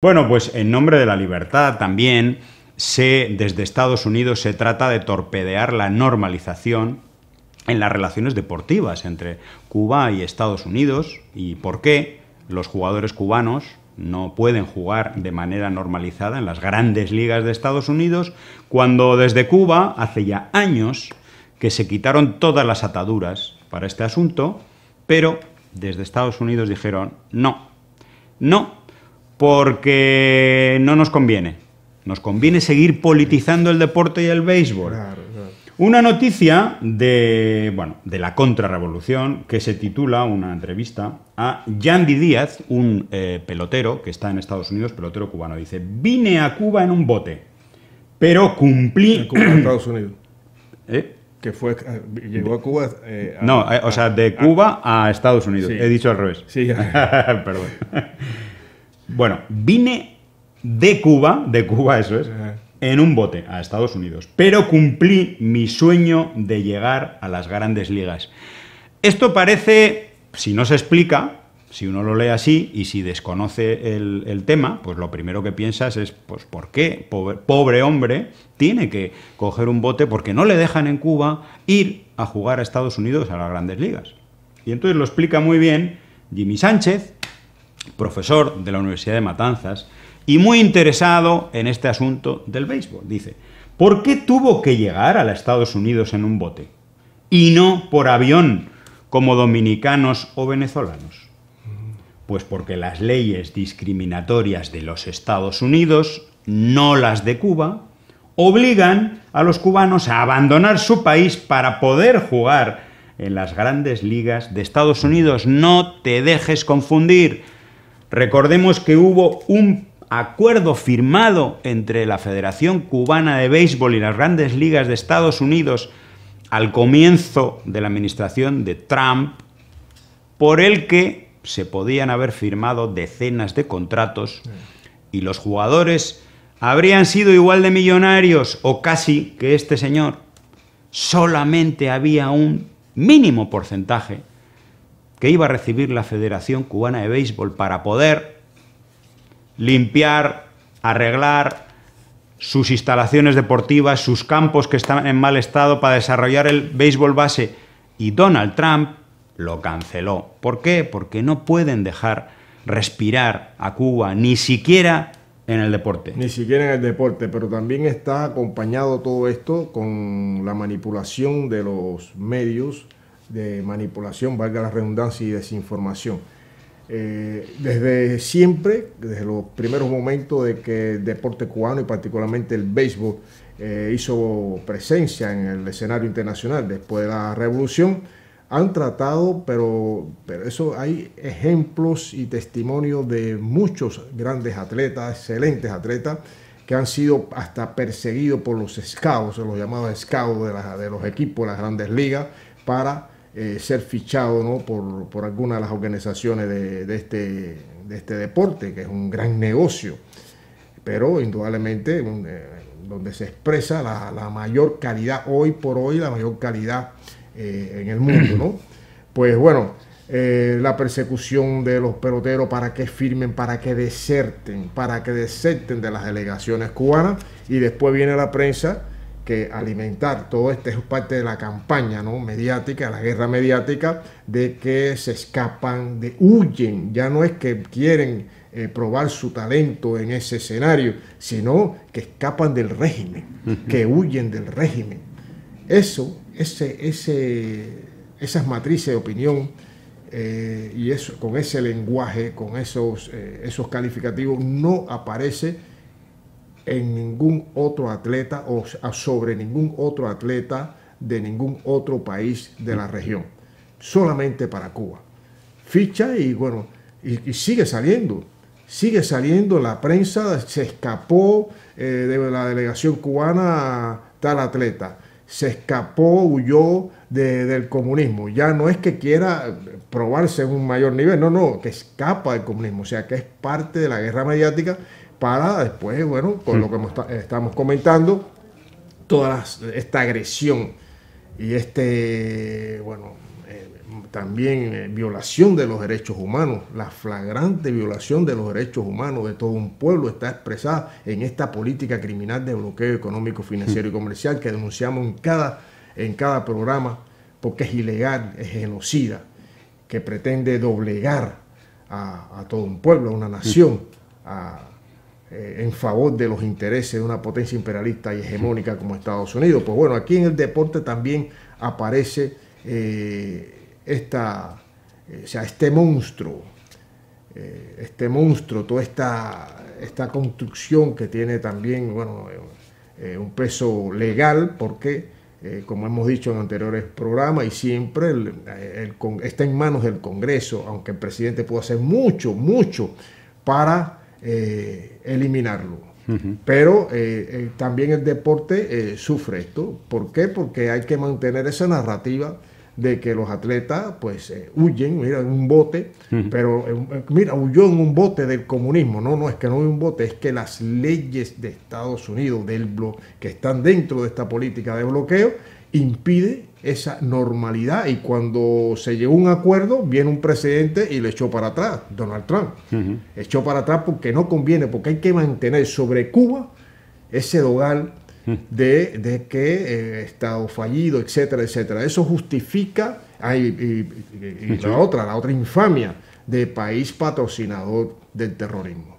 Bueno, pues en nombre de la libertad también se, desde Estados Unidos se trata de torpedear la normalización en las relaciones deportivas entre Cuba y Estados Unidos y por qué los jugadores cubanos no pueden jugar de manera normalizada en las grandes ligas de Estados Unidos cuando desde Cuba hace ya años que se quitaron todas las ataduras para este asunto, pero desde Estados Unidos dijeron no, no, porque no nos conviene. Nos conviene seguir politizando el deporte y el béisbol. Una noticia de, bueno, de la contrarrevolución que se titula una entrevista a Yandy Díaz, un eh, pelotero que está en Estados Unidos, pelotero cubano. Dice, vine a Cuba en un bote, pero cumplí... Cuba, Estados Unidos. ¿Eh? Que fue, eh, llegó a Cuba. Eh, no, o sea, de Cuba a, Estados Unidos. He dicho al revés. Sí, perdón. Bueno, vine de Cuba, de Cuba eso es, en un bote a Estados Unidos, pero cumplí mi sueño de llegar a las grandes ligas. Esto parece, si no se explica, si uno lo lee así y si desconoce el, tema, pues lo primero que piensas es, pues, ¿por qué pobre, hombre tiene que coger un bote porque no le dejan en Cuba ir a jugar a Estados Unidos a las grandes ligas? Y entonces lo explica muy bien Jimmy Sánchez profesor de la Universidad de Matanzas, y muy interesado en este asunto del béisbol. Dice, ¿por qué tuvo que llegar a los Estados Unidos en un bote y no por avión como dominicanos o venezolanos? Pues porque las leyes discriminatorias de los Estados Unidos, no las de Cuba, obligan a los cubanos a abandonar su país para poder jugar en las grandes ligas de Estados Unidos. No te dejes confundir. Recordemos que hubo un acuerdo firmado entre la Federación Cubana de Béisbol y las grandes ligas de Estados Unidos al comienzo de la administración de Trump, por el que se podían haber firmado decenas de contratos y los jugadores habrían sido igual de millonarios o casi que este señor. Solamente había un mínimo porcentaje que iba a recibir la Federación Cubana de Béisbol para poder limpiar, arreglar sus instalaciones deportivas, sus campos que están en mal estado para desarrollar el béisbol base. Y Donald Trump lo canceló. ¿Por qué? Porque no pueden dejar respirar a Cuba, ni siquiera en el deporte. Ni siquiera en el deporte, pero también está acompañado todo esto con la manipulación de los medios de manipulación, valga la redundancia, y desinformación. Eh, desde siempre, desde los primeros momentos de que el deporte cubano y particularmente el béisbol eh, hizo presencia en el escenario internacional después de la revolución, han tratado, pero, pero eso hay ejemplos y testimonios de muchos grandes atletas, excelentes atletas, que han sido hasta perseguidos por los scouts, los llamados scouts de, de los equipos de las grandes ligas, para eh, ser fichado ¿no? por, por, alguna de las organizaciones de, de, este, este deporte, que es un gran negocio, pero indudablemente eh, donde se expresa la, mayor calidad, hoy por hoy, la mayor calidad eh, en el mundo. Pues bueno, la persecución de los peloteros para que firmen, para que deserten, para que deserten de las delegaciones cubanas, y después viene la prensa que alimentar. Todo esto es parte de la campaña ¿no? mediática, la guerra mediática, de que se escapan, de huyen. Ya no es que quieren eh, probar su talento en ese escenario, sino que escapan del régimen, que huyen del régimen. Eso, ese, ese, esas matrices de opinión eh, y eso, con ese lenguaje, con esos, eh, esos calificativos, no aparece en ningún otro atleta o sobre ningún otro atleta de ningún otro país de la región, solamente para Cuba. Ficha y bueno, y, sigue saliendo, sigue saliendo la prensa, se escapó eh, de la delegación cubana tal atleta, se escapó, huyó del comunismo, ya no es que quiera probarse en un mayor nivel, no, no, que escapa del comunismo, o sea que es parte de la guerra mediática para después, bueno, con lo que estamos comentando, toda esta agresión y este, bueno, eh, también eh, violación de los derechos humanos, la flagrante violación de los derechos humanos de todo un pueblo está expresada en esta política criminal de bloqueo económico, financiero y comercial que denunciamos en cada, en cada programa porque es ilegal, es genocida, que pretende doblegar a, a todo un pueblo, a una nación, a, eh, en favor de los intereses de una potencia imperialista y hegemónica como Estados Unidos. Pues bueno, aquí en el deporte también aparece eh, esta, eh, o este monstruo, este monstruo, toda esta, esta construcción que tiene también bueno, un peso legal, porque como hemos dicho en anteriores programas, y siempre está en manos del Congreso, aunque el presidente pudo hacer mucho, mucho para eh, eliminarlo. Pero eh, eh, también el deporte sufre esto. ¿Por qué? Porque hay que mantener esa narrativa de que los atletas pues huyen, mira, en un bote, pero mira, huyó en un bote del comunismo, no, no, es que no hay un bote, es que las leyes de Estados Unidos, del bloque que están dentro de esta política de bloqueo, impide esa normalidad y cuando se llegó a un acuerdo viene un presidente y le echó para atrás, Donald Trump. Echó para atrás porque no conviene, porque hay que mantener sobre Cuba ese dogal de, que eh, Estado fallido, etcétera, etcétera. Eso justifica ah, y, la otra, la otra infamia de país patrocinador del terrorismo.